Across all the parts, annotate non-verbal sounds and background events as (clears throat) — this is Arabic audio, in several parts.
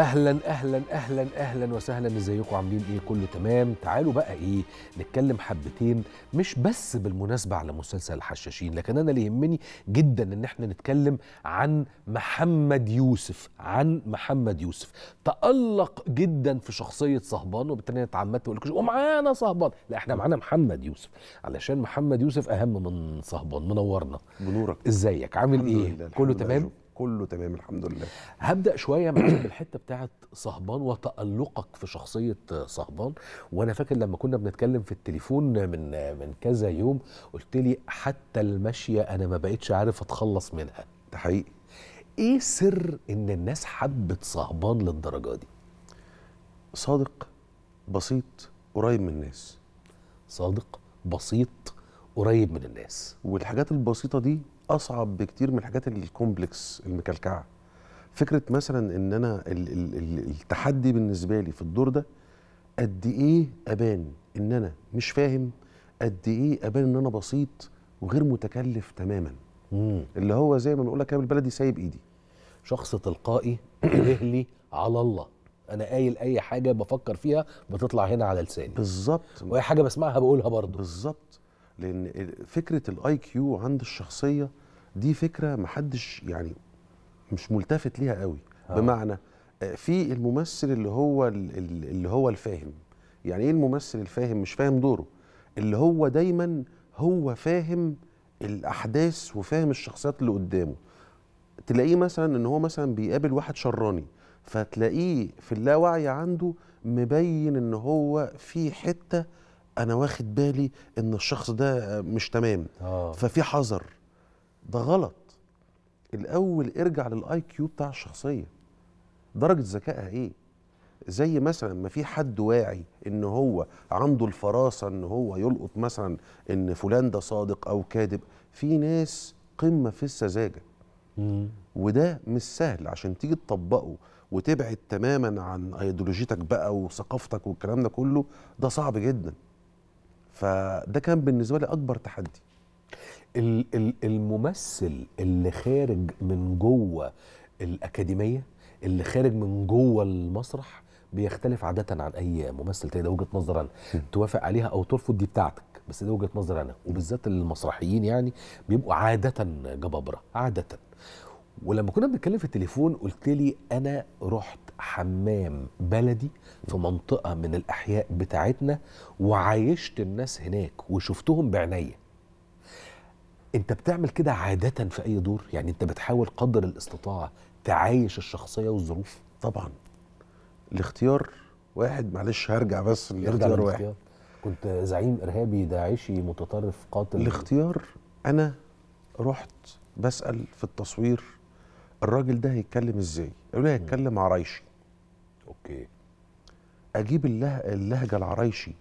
اهلا اهلا اهلا اهلا وسهلا ازيكم عاملين ايه كله تمام تعالوا بقى ايه نتكلم حبتين مش بس بالمناسبه على مسلسل الحشاشين لكن انا اللي يهمني جدا ان احنا نتكلم عن محمد يوسف عن محمد يوسف تالق جدا في شخصيه صهبان وبالتالي اتعمدت اقول لكم ومعانا صهبان لا احنا معانا محمد يوسف علشان محمد يوسف اهم من صهبان منورنا بنورك ازيك عامل ايه كله تمام كله تمام الحمد لله هبدا شويه معاك بالحته بتاعه صهبان وتالقك في شخصيه صهبان وانا فاكر لما كنا بنتكلم في التليفون من من كذا يوم قلت لي حتى المشيه انا ما بقتش عارف اتخلص منها ده حقيقي ايه سر ان الناس حبت صهبان للدرجه دي صادق بسيط قريب من الناس صادق بسيط قريب من الناس والحاجات البسيطه دي اصعب بكتير من الحاجات الكومبلكس المكلكعه فكره مثلا ان انا ال ال التحدي بالنسبه لي في الدور ده قد ايه ابان ان انا مش فاهم قد ايه ابان ان انا بسيط وغير متكلف تماما مم. اللي هو زي ما بنقول لك بالبلدي سايب ايدي شخص تلقائي رجلي (clears throat) على الله انا قايل اي حاجه بفكر فيها بتطلع هنا على لساني بالظبط واي حاجه بسمعها بقولها برضه بالظبط لان فكره الاي كيو عند الشخصيه دي فكره محدش يعني مش ملتفت ليها قوي آه. بمعنى آه، في الممثل اللي هو اللي هو الفاهم يعني ايه الممثل الفاهم مش فاهم دوره اللي هو دايما هو فاهم الاحداث وفاهم الشخصيات اللي قدامه تلاقيه مثلا ان هو مثلا بيقابل واحد شراني فتلاقيه في اللاوعي عنده مبين ان هو في حته انا واخد بالي ان الشخص ده مش تمام آه. ففي حذر ده غلط الاول ارجع للاي كيو بتاع الشخصيه درجه ذكائها ايه زي مثلا ما في حد واعي ان هو عنده الفراسه ان هو يلقط مثلا ان فلان ده صادق او كاذب في ناس قمه في السذاجه وده مش سهل عشان تيجي تطبقه وتبعد تماما عن ايديولوجيتك بقى وثقافتك والكلام ده كله ده صعب جدا فده كان بالنسبه لي اكبر تحدي الممثل اللي خارج من جوه الاكاديميه اللي خارج من جوه المسرح بيختلف عاده عن اي ممثل تاني ده وجهه نظرا توافق عليها او ترفض دي بتاعتك بس ده وجهه نظر انا وبالذات المسرحيين يعني بيبقوا عاده جبابره عاده ولما كنا بنتكلم في التليفون قلت لي انا رحت حمام بلدي في منطقه من الاحياء بتاعتنا وعايشت الناس هناك وشفتهم بعينيا انت بتعمل كده عاده في اي دور يعني انت بتحاول قدر الاستطاعه تعايش الشخصيه والظروف طبعا الاختيار واحد معلش هرجع بس الاختيار واحد كنت زعيم ارهابي داعشي متطرف قاتل الاختيار انا رحت بسال في التصوير الراجل ده هيتكلم ازاي؟ يقول لي هيتكلم عرايشي اوكي اجيب اللهجه العرايشي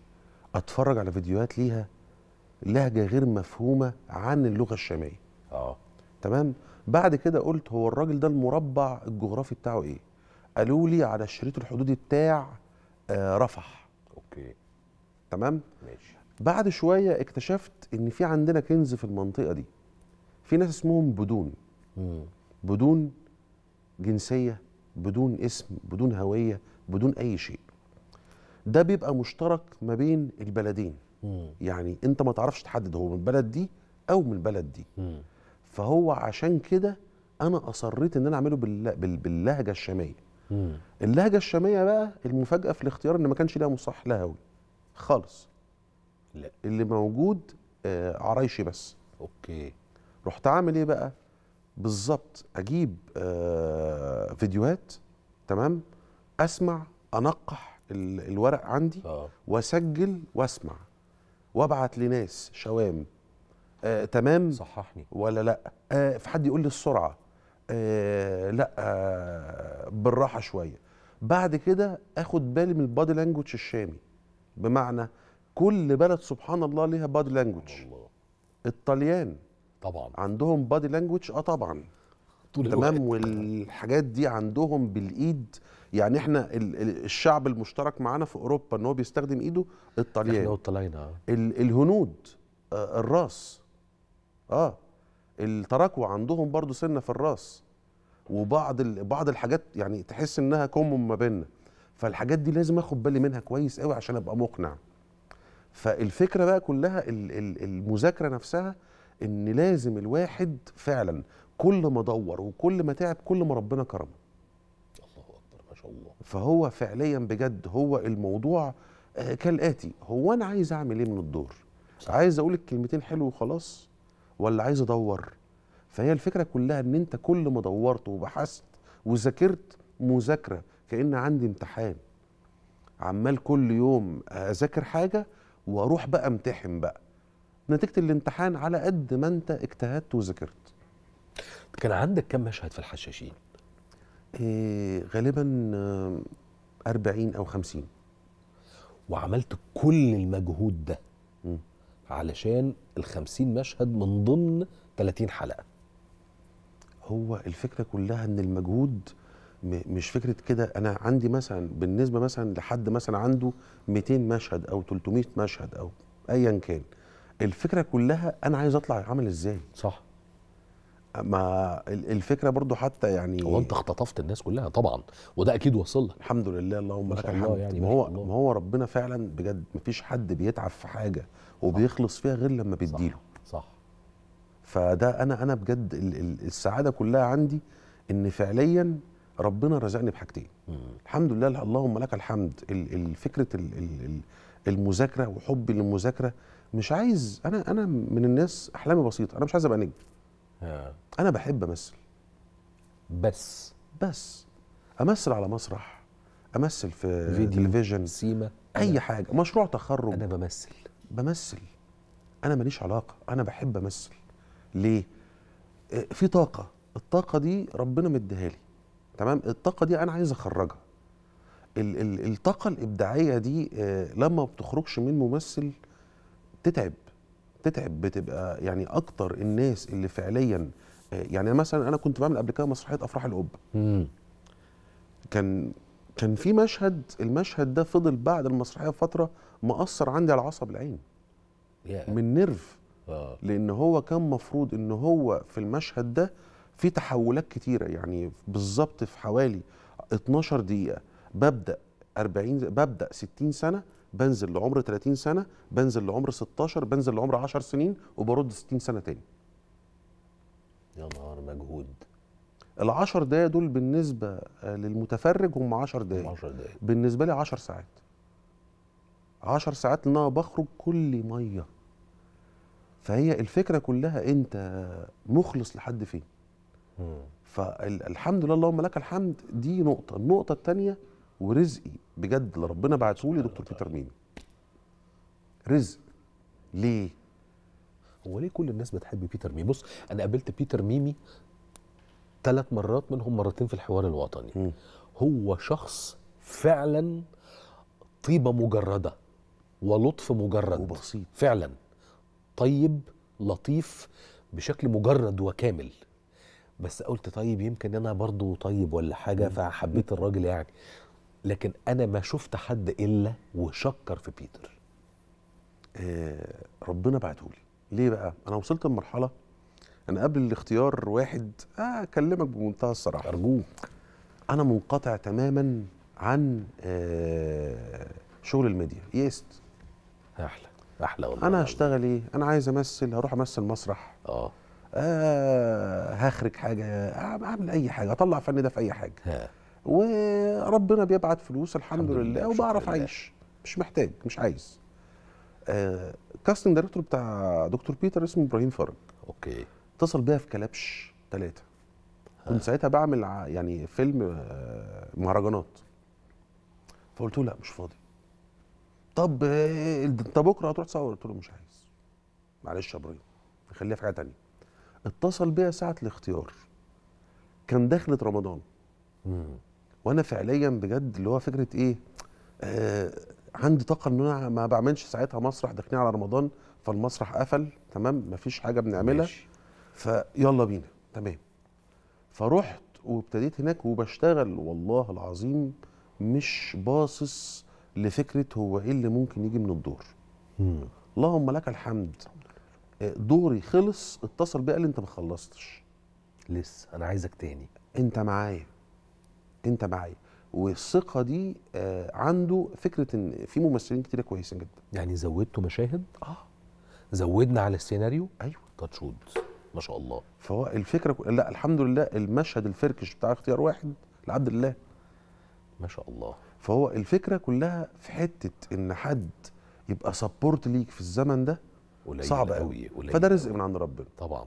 اتفرج على فيديوهات ليها لهجه غير مفهومه عن اللغه الشاميه اه تمام بعد كده قلت هو الراجل ده المربع الجغرافي بتاعه ايه قالوا لي على الشريط الحدودي بتاع آه رفح اوكي تمام ماشي بعد شويه اكتشفت ان في عندنا كنز في المنطقه دي في ناس اسمهم بدون مم. بدون جنسيه بدون اسم بدون هويه بدون اي شيء ده بيبقى مشترك ما بين البلدين مم. يعني انت ما تعرفش تحدد هو من البلد دي او من البلد دي مم. فهو عشان كده انا اصريت ان انا اعمله باللهجه الشاميه مم. اللهجه الشاميه بقى المفاجاه في الاختيار ان ما كانش ليها مصح لهوي خالص لا اللي موجود آه عرايشي بس اوكي رحت عامل ايه بقى بالظبط اجيب آه، فيديوهات تمام اسمع انقح الورق عندي آه. واسجل واسمع وابعت لناس شوام آه تمام صححني ولا لا آه في حد يقول لي السرعه آه لا آه بالراحه شويه بعد كده اخد بالي من البادي لانجوج الشامي بمعنى كل بلد سبحان الله ليها بادي لانجوج الطليان طبعا عندهم بادي لانجوج اه طبعا طول تمام الوقت. والحاجات دي عندهم بالايد يعني احنا الشعب المشترك معانا في اوروبا ان هو بيستخدم ايده الطليان احنا والطليان آه. الهنود آه، الراس اه التراكوة عندهم برضو سنه في الراس وبعض بعض الحاجات يعني تحس انها كم ما بيننا فالحاجات دي لازم اخد بالي منها كويس قوي عشان ابقى مقنع فالفكره بقى كلها المذاكره نفسها ان لازم الواحد فعلا كل ما دور وكل ما تعب كل ما ربنا كرمه الله اكبر ما شاء الله فهو فعليا بجد هو الموضوع آه، كالاتي هو انا عايز اعمل ايه من الدور صح. عايز اقول الكلمتين حلو وخلاص ولا عايز ادور فهي الفكره كلها ان انت كل ما دورت وبحثت وذاكرت مذاكره كان عندي امتحان عمال كل يوم اذاكر حاجه واروح بقى امتحن بقى نتيجه الامتحان على قد ما انت اجتهدت وذاكرت كان عندك كم مشهد في الحشاشين إيه غالبا 40 آه، او 50 وعملت كل المجهود ده م. علشان ال 50 مشهد من ضمن 30 حلقه هو الفكره كلها ان المجهود مش فكره كده انا عندي مثلا بالنسبه مثلا لحد مثلا عنده 200 مشهد او 300 مشهد او ايا كان الفكره كلها انا عايز اطلع عامل ازاي صح ما الفكره برضو حتى يعني هو انت اختطفت الناس كلها طبعا وده اكيد وصل لك الحمد لله اللهم لك الحمد يعني ما هو ما هو ربنا فعلا بجد مفيش حد بيتعب في حاجه وبيخلص فيها غير لما بيديله صح, صح فده انا انا بجد السعاده كلها عندي ان فعليا ربنا رزقني بحاجتين الحمد لله اللهم لك الحمد الفكره المذاكره وحبي للمذاكره مش عايز انا انا من الناس احلامي بسيطه انا مش عايز ابقى نجم آه. انا بحب امثل بس بس امثل على مسرح امثل في فيديو تلفزيون سيما اي حاجه مشروع تخرج انا بمثل بمثل انا ماليش علاقه انا بحب امثل ليه آه، في طاقه الطاقه دي ربنا مديها لي تمام الطاقه دي انا عايز اخرجها الطاقه الابداعيه دي آه، لما بتخرجش من ممثل تتعب تتعب بتبقى يعني اكتر الناس اللي فعليا آه، يعني مثلا انا كنت بعمل قبل كده مسرحيه افراح الاب كان كان في مشهد المشهد ده فضل بعد المسرحيه فتره مأثر عندي على عصب العين yeah. من نيرف oh. لان هو كان مفروض ان هو في المشهد ده في تحولات كتيره يعني بالظبط في حوالي 12 دقيقه ببدا 40 ببدا 60 سنه بنزل لعمر 30 سنه بنزل لعمر 16 بنزل لعمر 10 سنين وبرد 60 سنه تاني يا نهار مجهود ال 10 دقايق دول بالنسبه للمتفرج هم 10 دقايق 10 دقايق بالنسبه لي 10 ساعات 10 ساعات ان انا بخرج كل ميه فهي الفكره كلها انت مخلص لحد فين فالحمد لله اللهم لك الحمد دي نقطه النقطه الثانيه ورزقي بجد اللي ربنا بعته لي دكتور بيتر ميمي رزق ليه هو ليه كل الناس بتحب بيتر ميمي بص انا قابلت بيتر ميمي ثلاث مرات منهم مرتين في الحوار الوطني م. هو شخص فعلا طيبه مجرده ولطف مجرد وبسيط فعلا طيب لطيف بشكل مجرد وكامل بس قلت طيب يمكن انا برضو طيب ولا حاجه فحبيت الراجل يعني لكن انا ما شفت حد الا وشكر في بيتر آه ربنا بعته لي ليه بقى انا وصلت لمرحله انا قبل الاختيار واحد آه، اكلمك بمنتهى الصراحه ارجوك انا منقطع تماما عن آه شغل الميديا يئست احلى احلى والله انا هشتغل ايه انا عايز امثل هروح امثل مسرح اه آه هخرج حاجه اعمل اي حاجه اطلع فن ده في اي حاجه ها. وربنا بيبعت فلوس الحمد, الحمد لله, وبعرف اعيش مش محتاج مش عايز آه كاستنج دايركتور بتاع دكتور بيتر اسمه ابراهيم فرج اوكي اتصل بيا في كلبش ثلاثه كنت ساعتها بعمل يعني فيلم آه، مهرجانات فقلت له لا مش فاضي طب انت آه، بكره هتروح تصور قلت له مش عايز معلش يا ابراهيم خليها في حاجه ثانيه اتصل بيا ساعه الاختيار كان دخلت رمضان مم. وانا فعليا بجد اللي هو فكره ايه آه عندي طاقه ان انا ما بعملش ساعتها مسرح داخلين على رمضان فالمسرح قفل تمام مفيش حاجه بنعملها ماشي. فيلا بينا تمام فروحت وابتديت هناك وبشتغل والله العظيم مش باصص لفكره هو ايه اللي ممكن يجي من الدور مم. اللهم لك الحمد آه، دوري خلص اتصل بي قال لي انت ما خلصتش لسه انا عايزك تاني انت معايا انت معايا والثقه دي آه، عنده فكره ان في ممثلين كتير كويسين جدا يعني زودتوا مشاهد اه زودنا على السيناريو ايوه تاتشود ما شاء الله فهو الفكره لا الحمد لله المشهد الفركش بتاع اختيار واحد لعبد الله ما شاء الله فهو الفكره كلها في حته ان حد يبقى سبورت ليك في الزمن ده قليل صعب قوي, قوي. فده رزق من عند ربنا طبعا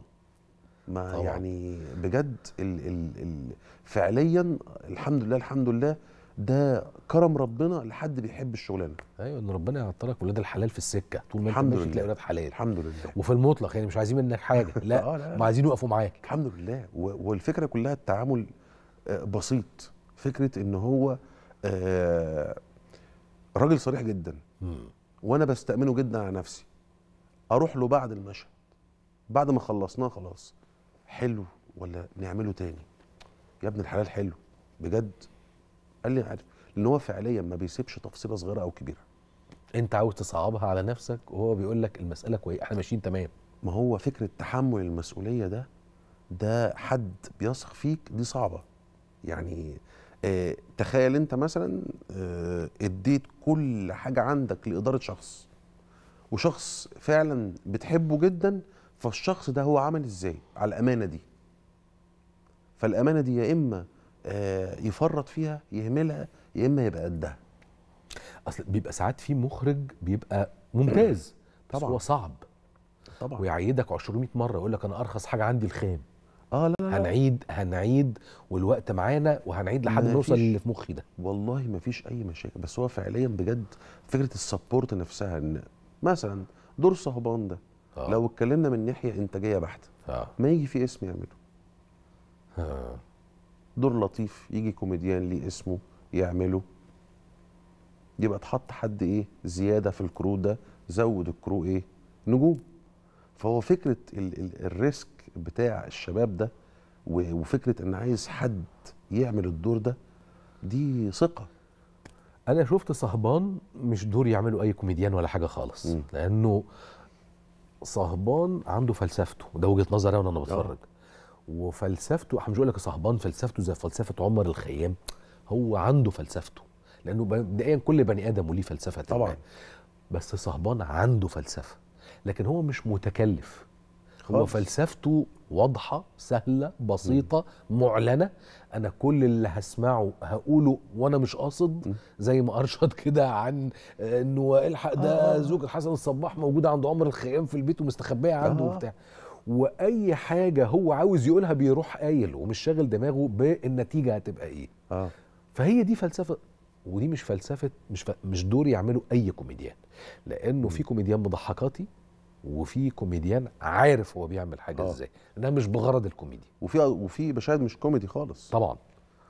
ما طبعا. يعني بجد الـ الـ الـ فعليا الحمد لله الحمد لله ده كرم ربنا لحد بيحب الشغلانه ايوه ان ربنا يعطلك ولاد الحلال في السكه طول ما انت ماشي تلاقي ولاد حلال الحمد لله وفي المطلق يعني مش عايزين منك حاجه (laughs) لا, آه لا. ما عايزين يقفوا معاك الحمد لله والفكره كلها التعامل آه، بسيط فكره ان هو آه، راجل صريح جدا وانا بستامنه جدا على نفسي اروح له بعد المشهد بعد ما خلصناه خلاص حلو ولا نعمله تاني يا ابن الحلال حلو بجد قال لي عارف لان هو فعليا ما بيسيبش تفصيله صغيره او كبيره انت عاوز تصعبها على نفسك وهو بيقول لك المساله كويسه احنا ماشيين تمام ما هو فكره تحمل المسؤوليه ده ده حد بيثق فيك دي صعبه يعني آه تخيل انت مثلا آه اديت كل حاجه عندك لاداره شخص وشخص فعلا بتحبه جدا فالشخص ده هو عمل ازاي على الامانه دي فالامانه دي يا اما آه، يفرط فيها يهملها يا اما يبقى قدها اصل بيبقى ساعات في مخرج بيبقى ممتاز (clears throat) طبعا هو صعب طبعا ويعيدك 200 مره يقول لك انا ارخص حاجه عندي الخام اه لا, لا هنعيد هنعيد والوقت معانا وهنعيد لحد ما نوصل للي في مخي ده والله ما فيش اي مشاكل بس هو فعليا بجد فكره السبورت نفسها ان مثلا دور صهبان ده آه. لو اتكلمنا من ناحيه انتاجيه بحته آه. ما يجي في اسم يعمله آه. دور لطيف يجي كوميديان ليه اسمه يعمله يبقى اتحط حد ايه زياده في الكرو ده زود الكرو ايه نجوم فهو فكره ال ال الريسك بتاع الشباب ده وفكره ان عايز حد يعمل الدور ده دي ثقه انا شفت صهبان مش دور يعمله اي كوميديان ولا حاجه خالص م. لانه صهبان عنده فلسفته ده وجهه نظري وانا بتفرج آه. وفلسفته مش هقول لك صهبان فلسفته زي فلسفه عمر الخيام هو عنده فلسفته لانه مبدئيا كل بني ادم وليه فلسفه طبعا بس صهبان عنده فلسفه لكن هو مش متكلف هو فلسفته واضحة سهلة بسيطة مم. معلنة أنا كل اللي هسمعه هقوله وأنا مش قاصد زي ما أرشد (laughs) كده عن آه، إنه الحق ده آه. زوج الحسن الصباح موجودة عند عمر الخيام في البيت ومستخبية عنده آه. وبتاع واي حاجه هو عاوز يقولها بيروح قايل ومش شاغل دماغه بالنتيجه هتبقى ايه آه. فهي دي فلسفه ودي مش فلسفه مش ف... مش دور يعمله اي كوميديان لانه م. في كوميديان مضحكاتي وفي كوميديان عارف هو بيعمل حاجه آه. ازاي ده مش بغرض الكوميدي وفي وفي مشاهد مش كوميدي خالص طبعا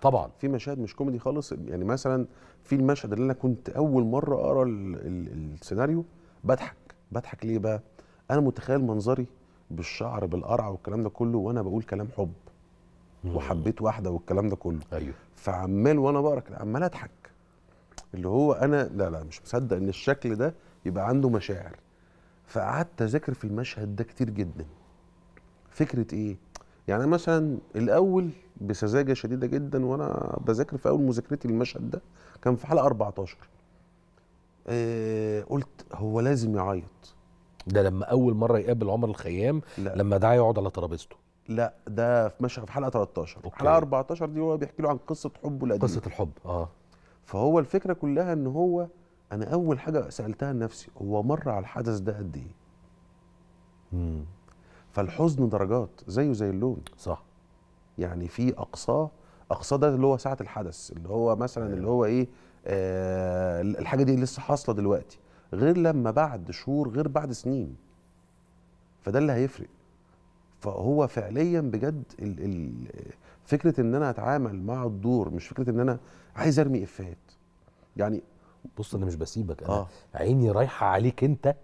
طبعا في مشاهد مش كوميدي خالص يعني مثلا في المشهد اللي انا كنت اول مره اقرا السيناريو بضحك بضحك ليه بقى انا متخيل منظري بالشعر بالقرع والكلام ده كله وانا بقول كلام حب وحبيت واحده والكلام ده كله ايوه فعمال وانا بقرا عمال اضحك اللي هو انا لا لا مش مصدق ان الشكل ده يبقى عنده مشاعر فقعدت اذاكر في المشهد ده كتير جدا فكره ايه يعني مثلا الاول بسذاجه شديده جدا وانا بذاكر في اول مذاكرتي للمشهد ده كان في حلقه 14 آه قلت هو لازم يعيط ده لما اول مره يقابل عمر الخيام لا. لما دعاه يقعد على ترابيزته لا ده في مشهد في حلقه 13 أوكي. حلقه 14 دي هو بيحكي له عن قصه حبه القديمه قصه الحب اه فهو الفكره كلها ان هو انا اول حاجه سالتها لنفسي هو مر على الحدث ده قد ايه فالحزن درجات زيه زي اللون صح يعني في اقصاه اقصاه ده اللي هو ساعه الحدث اللي هو مثلا اللي أيوة. هو ايه آه الحاجه دي لسه حاصله دلوقتي غير لما بعد شهور غير بعد سنين فده اللي هيفرق فهو فعليا بجد الـ الـ فكره ان انا اتعامل مع الدور مش فكره ان انا عايز ارمي افات يعني بص انا مش بسيبك انا آه. عيني رايحه عليك انت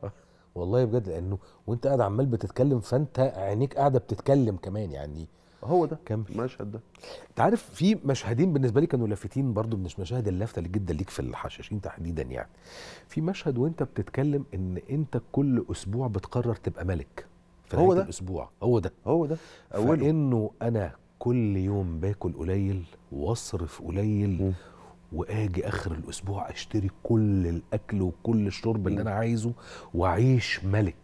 والله بجد لانه وانت قاعد عمال بتتكلم فانت عينيك قاعده بتتكلم كمان يعني هو ده كم المشهد ده انت عارف في مشهدين بالنسبه لي كانوا لافتين برضو من المشاهد اللافته جدا ليك في الحشاشين تحديدا يعني في مشهد وانت بتتكلم ان انت كل اسبوع بتقرر تبقى ملك في هو ده الاسبوع هو ده هو ده اوله فانه انا كل يوم باكل قليل واصرف قليل م. واجي اخر الاسبوع اشتري كل الاكل وكل الشرب اللي انا عايزه واعيش ملك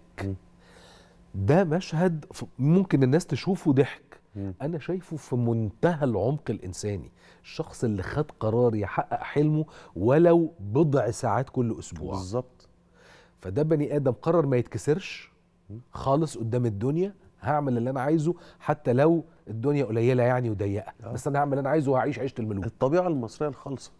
ده مشهد ممكن الناس تشوفه ضحك انا شايفه في منتهى العمق الانساني الشخص اللي خد قرار يحقق حلمه ولو بضع ساعات كل اسبوع بالظبط فده بني ادم قرر ما يتكسرش خالص قدام الدنيا هعمل اللي انا عايزه حتى لو الدنيا قليله يعني وضيقه آه. بس انا هعمل اللي انا عايزه وهعيش عيشه الملوك الطبيعه المصريه الخالصه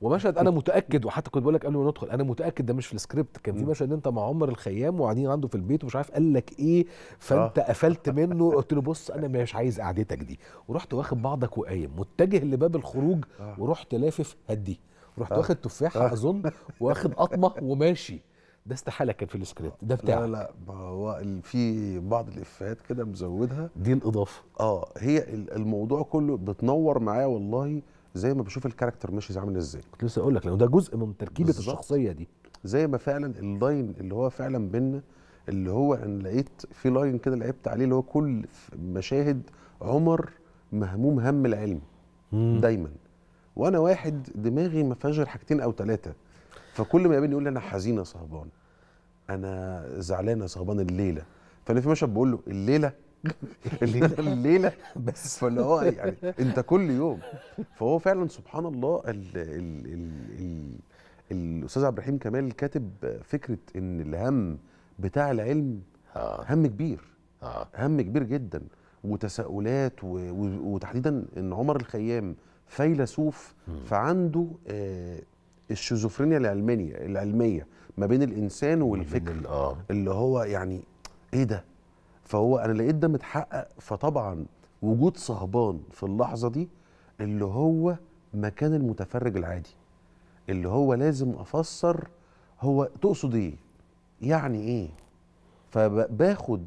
ومشهد انا متاكد وحتى كنت بقول لك قبل ما ندخل انا متاكد ده مش في السكريبت كان في مشهد انت مع عمر الخيام وقاعدين عنده في البيت ومش عارف قال لك ايه فانت آه. قفلت منه قلت له بص انا مش عايز قعدتك دي ورحت واخد بعضك وقايم متجه لباب الخروج آه. ورحت لافف هدي رحت واخد تفاحه اظن واخد قطمه وماشي ده استحاله كان في السكريبت ده بتاعك لا لا ما هو في بعض الافيهات كده مزودها دي الاضافه اه هي الموضوع كله بتنور معايا والله زي ما بشوف الكاركتر ماشي عامل ازاي كنت لسه اقول لك لو ده جزء من تركيبه الشخصيه دي زي ما فعلا اللاين اللي هو فعلا بينا اللي هو انا لقيت في لاين كده لعبت عليه اللي هو كل مشاهد عمر مهموم هم العلم مم. دايما وانا واحد دماغي ما فيهاش حاجتين او ثلاثه فكل ما يقابلني يقول لي انا حزين يا صهبان انا زعلان يا صهبان الليله فانا في مشهد بقول له الليله (laughs) الليله (laughs) الليله بس فاللي هو يعني انت كل يوم فهو فعلا سبحان الله ال ال ال ال الاستاذ عبد الرحيم كمال كاتب فكره ان الهم بتاع العلم آه. هم كبير آه. هم كبير جدا وتساؤلات وتحديدا ان عمر الخيام فيلسوف فعنده آه، الشيزوفرينيا العلمانيه العلميه ما بين الانسان والفكر آه. اللي هو يعني ايه ده فهو انا لقيت ده متحقق فطبعا وجود صهبان في اللحظه دي اللي هو مكان المتفرج العادي اللي هو لازم افسر هو تقصد ايه يعني ايه فباخد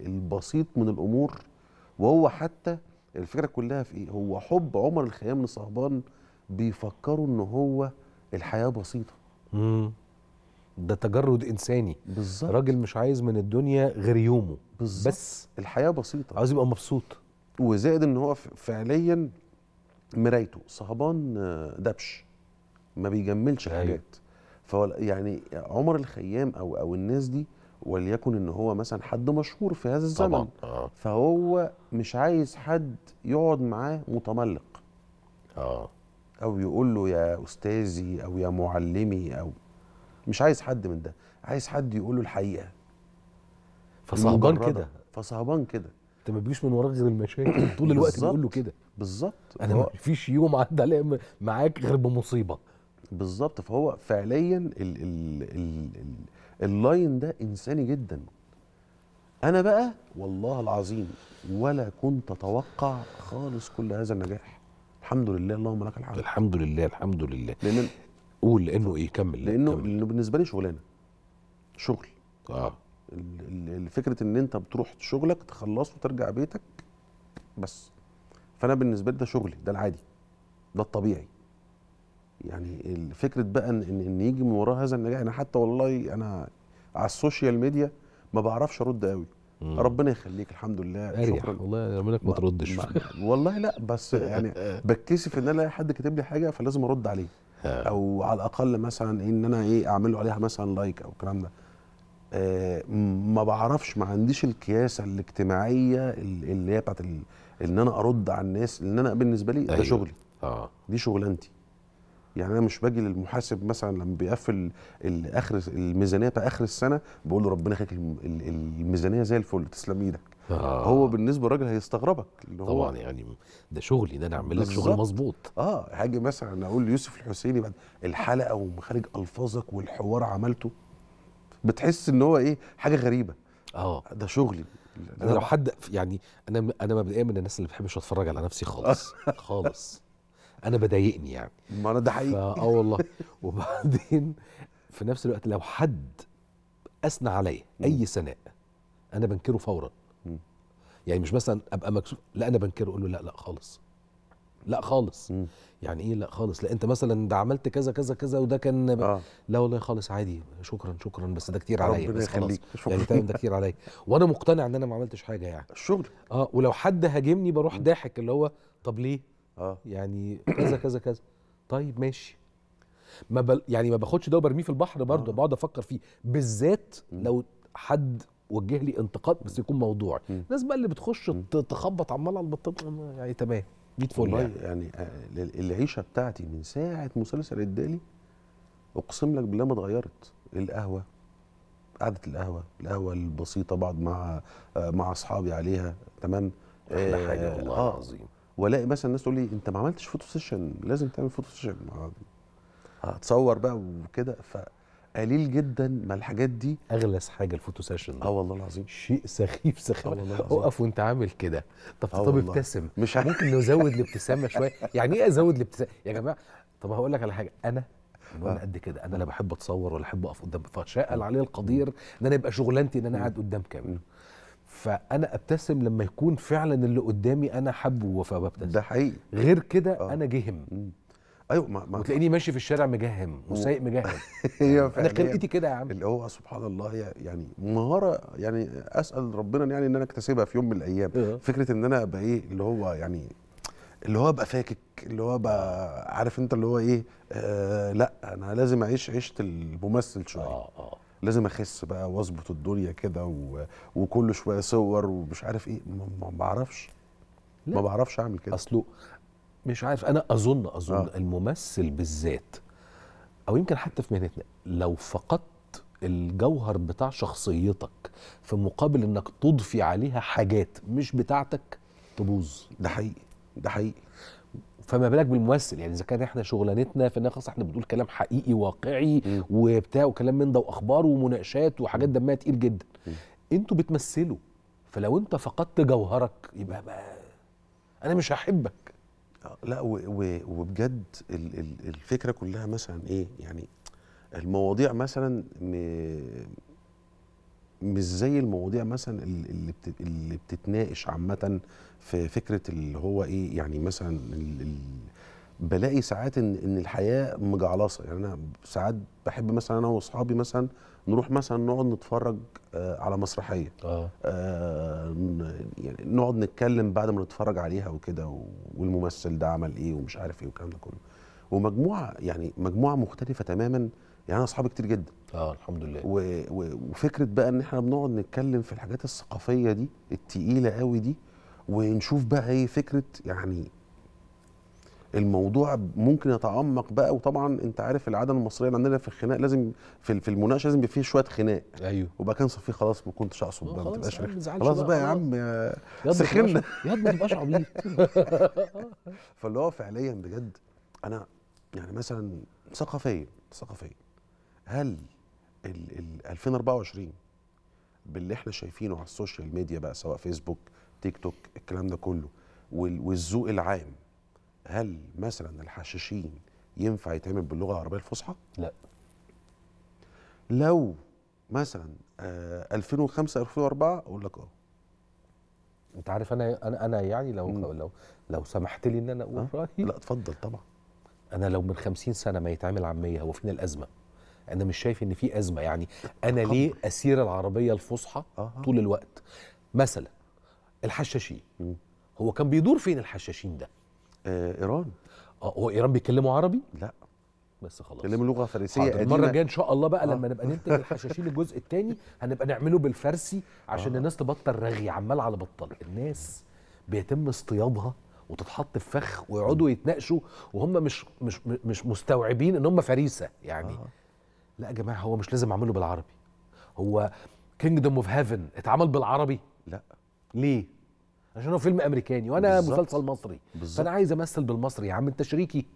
البسيط من الامور وهو حتى الفكره كلها في ايه هو حب عمر الخيام لصهبان بيفكروا ان هو الحياه بسيطه امم ده تجرد انساني بالظبط راجل مش عايز من الدنيا غير يومه بالظبط بس الحياه بسيطه عايز يبقى مبسوط وزائد ان هو فعليا مرايته صهبان آه، دبش ما بيجملش أيوه. حاجات فهو يعني عمر الخيام او او الناس دي وليكن ان هو مثلا حد مشهور في هذا الزمن طبعا. آه. فهو مش عايز حد يقعد معاه متملق اه او يقول له يا استاذي او يا معلمي او مش عايز حد من ده عايز حد يقول له الحقيقه فصهبان كده فصهبان كده انت ما بيجيش من وراك غير المشاكل طول الوقت بيقول له كده بالظبط انا ما فيش يوم عدى عليا معاك غير بمصيبه بالظبط فهو فعليا ال ال اللاين ده انساني جدا انا بقى والله العظيم ولا كنت اتوقع خالص كل هذا النجاح الحمد لله اللهم لك الحمد الحمد لله الحمد لله لان قول لانه ايه كمل لانه كمل. لانه بالنسبه لي شغلانه شغل اه فكره ان انت بتروح شغلك تخلصه وترجع بيتك بس فانا بالنسبه لي ده شغلي ده العادي ده الطبيعي يعني فكره بقى ان ان يجي من وراه هذا النجاح انا حتى والله انا على السوشيال ميديا ما بعرفش ارد قوي مم. ربنا يخليك الحمد لله أريح. شكرا والله ربنا ما تردش والله لا بس يعني (laughs) بتكسف ان انا الاقي حد كاتب لي حاجه فلازم ارد عليه او على الاقل مثلا إيه، ان انا ايه اعمل له عليها مثلا لايك او الكلام ده آه ما بعرفش ما عنديش الكياسه الاجتماعيه اللي هي بتاعت ان انا ارد على الناس ان انا بالنسبه لي أيوه. ده شغلي اه دي شغلانتي يعني انا مش باجي للمحاسب مثلا لما بيقفل اخر الميزانيه بتاع اخر السنه بقول له ربنا يخليك الميزانيه زي الفل تسلم ايدك آه. هو بالنسبه للراجل هيستغربك اللي هو طبعا يعني ده شغلي ان انا اعمل لك شغل مظبوط اه هاجي مثلا اقول ليوسف الحسيني بعد الحلقه ومخارج الفاظك والحوار عملته بتحس ان هو ايه حاجه غريبه اه ده شغلي انا لو حد يعني انا انا مبدئيا من الناس اللي ما بحبش اتفرج على نفسي خالص (laughs) خالص انا بضايقني يعني ما انا ده حقيقي اه والله (laughs) وبعدين في نفس الوقت لو حد اثنى عليا اي ثناء انا بنكره فورا يعني مش مثلا ابقى مكسوف لا انا بنكره اقول له لا لا خالص لا خالص م. يعني ايه لا خالص لا انت مثلا ده عملت كذا كذا كذا وده كان آه. لا والله خالص عادي شكرا شكرا بس ده كتير عليا ربنا يخليك يعني تمام ده كتير عليا وانا مقتنع ان انا ما عملتش حاجه يعني الشغل اه ولو حد هاجمني بروح ضاحك اللي هو طب ليه اه يعني كذا كذا كذا طيب ماشي ما بل يعني ما باخدش ده وبرميه في البحر برضه آه. بقعد افكر فيه بالذات لو حد وجه لي انتقاد بس يكون موضوعي الناس بقى اللي بتخش تخبط عمال على البطاطا يعني تمام جيت فل والله يعني, يعني آه، العيشه بتاعتي من ساعه مسلسل الدالي اقسم لك بالله ما اتغيرت القهوه قعده القهوه القهوه البسيطه بقعد مع آه، مع اصحابي عليها تمام احلى آه، حاجه والله العظيم والاقي مثلا الناس تقول لي انت ما عملتش فوتو سيشن لازم تعمل فوتو سيشن هتصور بقى وكده فقليل جدا ما الحاجات دي اغلس حاجه الفوتو سيشن اه والله العظيم شيء سخيف سخيف آه، والله اقف وانت عامل كده طب آه، طب ابتسم مش عارف. ممكن نزود الابتسامه شويه يعني ايه ازود الابتسامه يا جماعه طب هقول لك على حاجه انا أنا وانا آه. قد كده انا لا بحب اتصور ولا بحب اقف قدام فشاء علي القدير ان انا يبقى شغلانتي ان انا قاعد قدام كاميرا فانا ابتسم لما يكون فعلا اللي قدامي انا حبه فببتسم ده حقيقي غير كده آه. انا جهم مم. ايوه ما, ما وتلاقيني ماشي في الشارع مجهم وسايق مجهم (laughs) أيوة، انا خلقتي كده يا عم اللي هو سبحان الله يعني مهاره يعني اسال ربنا يعني ان انا اكتسبها في يوم من الايام أه. فكره ان انا ابقى ايه اللي هو يعني اللي هو ابقى فاكك اللي هو ابقى عارف انت اللي هو ايه آه لا انا لازم اعيش عيشه الممثل شويه اه اه لازم اخس بقى واظبط الدنيا كده و... وكل شويه صور ومش عارف ايه ما بعرفش ما بعرفش اعمل كده اصله مش عارف انا اظن اظن آه. الممثل بالذات او يمكن حتى في مهنتنا لو فقدت الجوهر بتاع شخصيتك في مقابل انك تضفي عليها حاجات مش بتاعتك تبوظ ده حقيقي ده حقيقي فما بالك بالممثل يعني اذا كان احنا شغلانتنا في خلاص احنا بنقول كلام حقيقي واقعي وبتاع وكلام من ده واخبار ومناقشات وحاجات دمها تقيل جدا انتوا بتمثلوا فلو انت فقدت جوهرك يبقى بقى انا مش هحبك آه، لا وبجد الفكره كلها مثلا ايه يعني المواضيع مثلا مش زي المواضيع مثلا اللي بتتناقش عامه في فكره اللي هو ايه يعني مثلا بلاقي ساعات ان ان الحياه مجعلصه يعني انا ساعات بحب مثلا انا واصحابي مثلا نروح مثلا نقعد نتفرج آه على مسرحيه آه. آه يعني نقعد نتكلم بعد ما نتفرج عليها وكده والممثل ده عمل ايه ومش عارف ايه والكلام ده كله ومجموعه يعني مجموعه مختلفه تماما يعني انا اصحابي كتير جدا اه الحمد لله و و وفكره بقى ان احنا بنقعد نتكلم في الحاجات الثقافيه دي التقيله قوي دي ونشوف بقى ايه فكره يعني الموضوع ممكن يتعمق بقى وطبعا انت عارف العاده المصريه اللي عندنا في الخناق لازم في, في المناقشه لازم فيه شويه خناق ايوه وبقى كان صفيه خلاص ما كنتش اقصد بقى ما تبقاش خلاص بقى يا عم سخنا يا ما تبقاش عبيط (laughs) فاللي هو فعليا بجد انا يعني مثلا ثقافيا ثقافيا هل ال 2024 باللي احنا شايفينه على السوشيال ميديا بقى سواء فيسبوك تيك توك الكلام ده كله والذوق العام هل مثلا الحشاشين ينفع يتعمل باللغه العربيه الفصحى؟ لا لو مثلا 2005 آه، 2004 اقول لك اه انت عارف انا انا انا يعني لو مم. لو لو سمحت لي ان انا اقول آه. رايي لا اتفضل طبعا انا لو من 50 سنه ما يتعمل عاميه هو فين الازمه انا مش شايف ان في ازمه يعني انا ليه اسير العربيه الفصحى آه. آه. طول الوقت مثلا الحشاشين هو كان بيدور فين الحشاشين ده؟ آه ايران اه هو ايران بيتكلموا عربي؟ لا بس خلاص كلموا لغه فارسيه قديمه المره الجايه ان شاء الله بقى آه. لما نبقى ننتج الحشاشين الجزء الثاني هنبقى نعمله بالفارسي عشان آه. الناس تبطل رغي عمال على بطل الناس بيتم اصطيادها وتتحط في فخ ويقعدوا يتناقشوا وهم مش مش مش مستوعبين ان هم فريسه يعني آه. لا يا جماعه هو مش لازم اعمله بالعربي هو كينجدوم اوف هيفن اتعمل بالعربي لا ليه عشان هو فيلم امريكاني وانا بالزبط. مسلسل مصري بالزبط. فانا عايز امثل بالمصري يا عم انت شريكي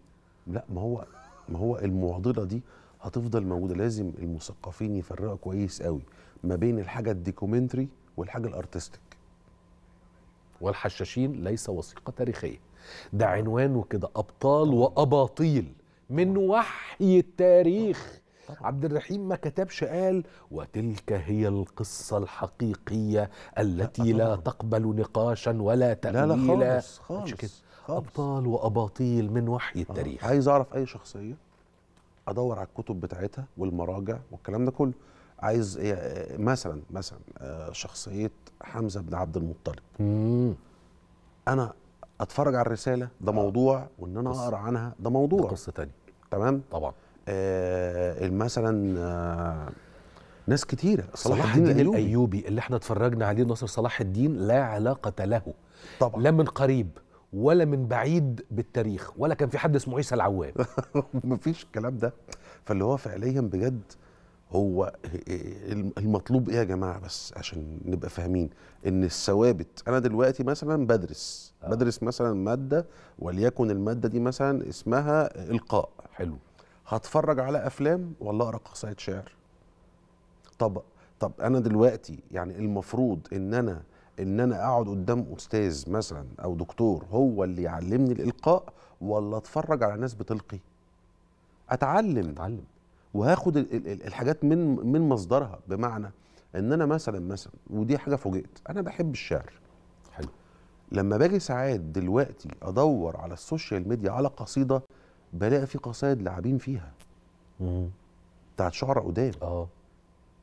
لا ما هو ما هو المعضله دي هتفضل موجوده لازم المثقفين يفرقوا كويس قوي ما بين الحاجه الديكومنتري والحاجه الارتستيك والحشاشين ليس وثيقه تاريخيه ده عنوانه كده ابطال واباطيل من وحي التاريخ عبد الرحيم ما كتبش قال وتلك هي القصة الحقيقية التي لا, لا تقبل نقاشا ولا تأميلا لا لا خالص خالص, كده. خالص أبطال وأباطيل من وحي آه، التاريخ عايز أعرف أي شخصية أدور على الكتب بتاعتها والمراجع والكلام ده كله عايز إيه، إيه، مثلا مثلا آه، شخصية حمزة بن عبد المطلب أنا أتفرج على الرسالة ده آه. موضوع وإن أنا أقرأ عنها ده موضوع ده قصة تانية تمام طبعا آه، مثلا آه، ناس كتيره صلاح الدين الايوبي اللي احنا اتفرجنا عليه ناصر صلاح الدين لا علاقه له طبعا لا من قريب ولا من بعيد بالتاريخ ولا كان في حد اسمه عيسى العوام (laughs) مفيش الكلام ده فاللي هو فعليا بجد هو آه، المطلوب ايه يا جماعه بس عشان نبقى فاهمين ان الثوابت انا دلوقتي مثلا بدرس بدرس مثلا ماده وليكن الماده دي مثلا اسمها القاء حلو هتفرج على افلام ولا اقرا قصائد شعر طب طب انا دلوقتي يعني المفروض ان انا ان انا اقعد قدام استاذ مثلا او دكتور هو اللي يعلمني الالقاء ولا اتفرج على ناس بتلقي اتعلم اتعلم وهاخد الحاجات من من مصدرها بمعنى ان انا مثلا مثلا ودي حاجه فوجئت انا بحب الشعر حلو لما باجي ساعات دلوقتي ادور على السوشيال ميديا على قصيده بلاقي في قصايد لاعبين فيها امم بتاعت شعراء قدام اه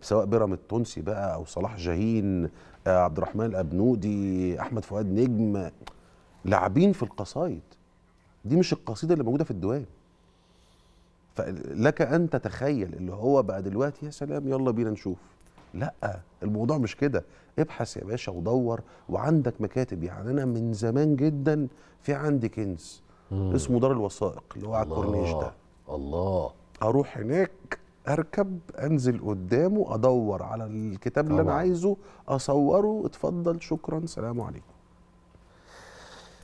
سواء بيرام التونسي بقى او صلاح جاهين آه عبد الرحمن الابنودي احمد فؤاد نجم لاعبين في القصايد دي مش القصيده اللي موجوده في الدوام فلك ان تتخيل اللي هو بقى دلوقتي يا سلام يلا بينا نشوف لا الموضوع مش كده ابحث يا باشا ودور وعندك مكاتب يعني انا من زمان جدا في عندي كنز مم. اسمه دار الوثائق اللي هو على الكورنيش ده الله اروح هناك اركب انزل قدامه ادور على الكتاب اللي انا عايزه اصوره اتفضل شكرا سلام عليكم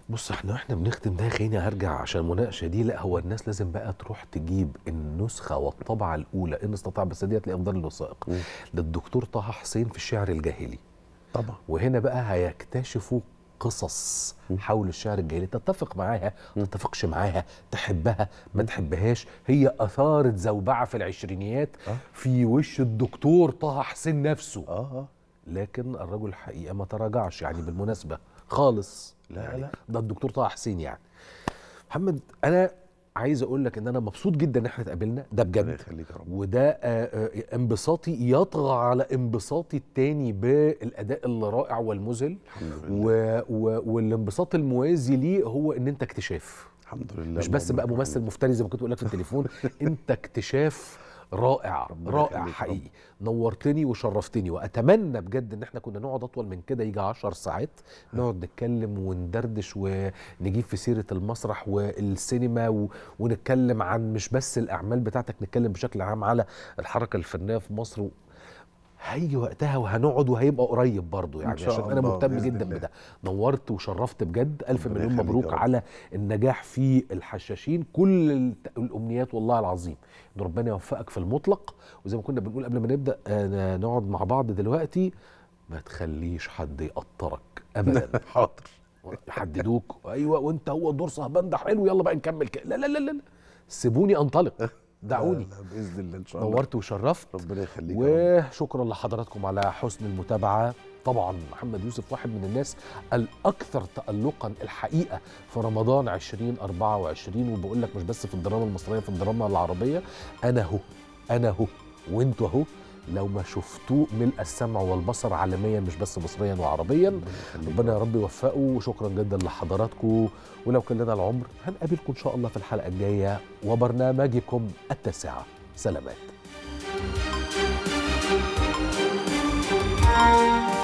بص احنا احنا بنختم ده خليني هرجع عشان المناقشه دي لا هو الناس لازم بقى تروح تجيب النسخه والطبعه الاولى ان استطاع بس دي هتلاقيها دار الوثائق للدكتور طه حسين في الشعر الجاهلي طبعا وهنا بقى هيكتشفوا قصص حول الشعر الجاهلي تتفق معاها تتفقش معاها تحبها ما تحبهاش هي اثارت زوبعه في العشرينيات آه. في وش الدكتور طه حسين نفسه آه،, أه لكن الرجل الحقيقه ما تراجعش يعني بالمناسبه خالص لا يعني لا ده الدكتور طه حسين يعني محمد انا عايز اقول لك ان انا مبسوط جدا ان احنا اتقابلنا ده بجد وده آه، آه، انبساطي يطغى على انبساطي التاني بالاداء الرائع والمذهل و... و... والانبساط الموازي ليه هو ان انت اكتشاف الحمد لله مش بس بقى ممثل مفتري زي ما كنت بقول لك في التليفون (laughs) انت اكتشاف رائع رائع حقيقي نورتني وشرفتني واتمنى بجد ان احنا كنا نقعد اطول من كده يجي 10 ساعات نقعد نتكلم وندردش ونجيب في سيره المسرح والسينما و... ونتكلم عن مش بس الاعمال بتاعتك نتكلم بشكل عام على الحركه الفنيه في مصر هيجي وقتها وهنقعد وهيبقى قريب برضه يعني عشان انا مهتم جدا بده نورت وشرفت بجد الف مليون مبروك على النجاح في الحشاشين كل الامنيات والله العظيم ان ربنا يوفقك في المطلق وزي ما كنا بنقول قبل ما نبدا آه، نقعد مع بعض دلوقتي ما تخليش حد يقطرك ابدا (laughs) حاضر يحددوك ايوه وانت هو دور صهبان ده حلو يلا بقى نكمل كده لا لا لا لا سيبوني انطلق (laughs) دعوني آه، باذن الله ان شاء الله نورت وشرفت ربنا يخليك وشكرا لحضراتكم على حسن المتابعه طبعا محمد يوسف واحد من الناس الاكثر تالقا الحقيقه في رمضان 2024 وبقول لك مش بس في الدراما المصريه في الدراما العربيه انا اهو انا اهو وانتوا اهو لو ما شفتوه ملء السمع والبصر عالميا مش بس مصريا وعربيا ربنا يا رب يوفقه وشكرا جدا لحضراتكم ولو كان لنا العمر هنقابلكم ان شاء الله في الحلقه الجايه وبرنامجكم التاسعه سلامات